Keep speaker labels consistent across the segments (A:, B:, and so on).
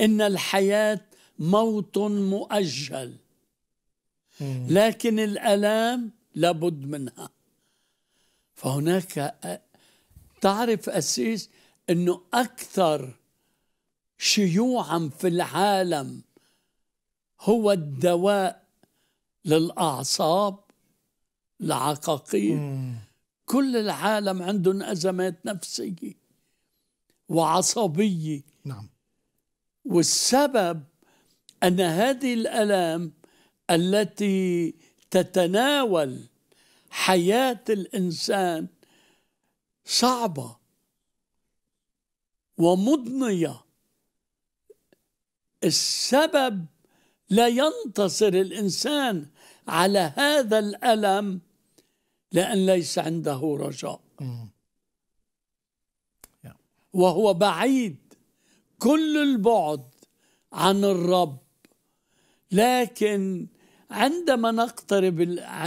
A: ان الحياه موت مؤجل لكن الالام لابد منها فهناك تعرف أسيس أنه أكثر شيوعا في العالم هو الدواء للأعصاب العقاقير كل العالم عندهم أزمات نفسية وعصبية نعم والسبب ان هذه الالام التي تتناول حياه الانسان صعبه ومضنيه السبب لا ينتصر الانسان على هذا الالم لان ليس عنده رجاء وهو بعيد كل البعد عن الرب لكن عندما نقترب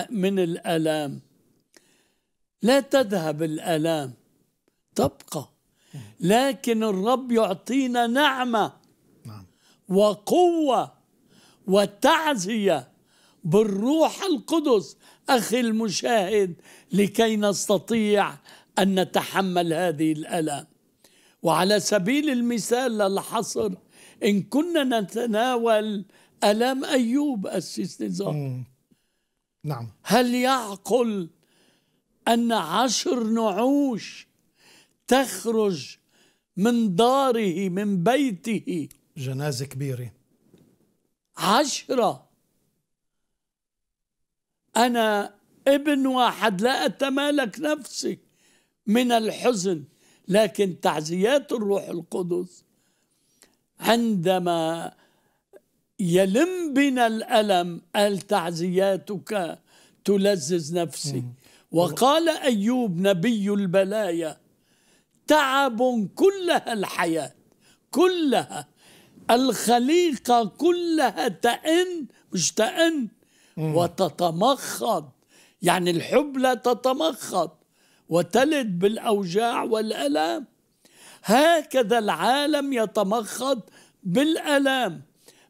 A: من الالام لا تذهب الالام تبقى لكن الرب يعطينا نعمه نعم. وقوه وتعزيه بالروح القدس اخي المشاهد لكي نستطيع ان نتحمل هذه الالام وعلى سبيل المثال للحصر إن كنا نتناول ألام أيوب أسس نظام نعم هل يعقل أن عشر نعوش تخرج من داره من بيته جنازة كبيرة عشرة أنا ابن واحد لا أتمالك نفسي من الحزن لكن تعزيات الروح القدس عندما يلم بنا الألم قال تعزياتك تلذذ نفسي وقال أيوب نبي البلايا تعب كلها الحياة كلها الخليقة كلها تئن مش تئن وتتمخض يعني لا تتمخض وتلد بالاوجاع والالام هكذا العالم يتمخض بالالام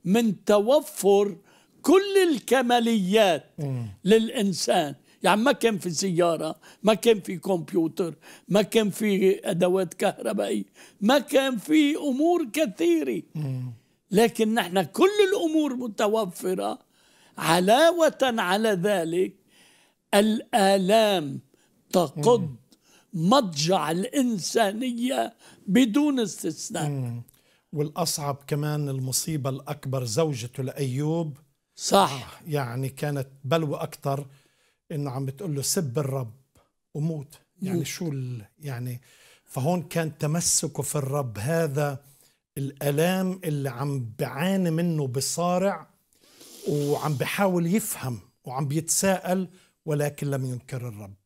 A: من توفر كل الكماليات م. للانسان يعني ما كان في سياره ما كان في كمبيوتر ما كان في ادوات كهربائيه ما كان في امور كثيره لكن نحن كل الامور متوفره علاوه على ذلك الالام تقض مضجع
B: الإنسانية بدون استثناء مم. والأصعب كمان المصيبة الأكبر زوجته لأيوب صح آه، يعني كانت بلوى أكثر إنه عم بتقول له سب الرب وموت يعني شو ال... يعني فهون كان تمسكه في الرب هذا الالام اللي عم بعاني منه بصارع وعم بحاول يفهم وعم بيتساءل ولكن لم ينكر الرب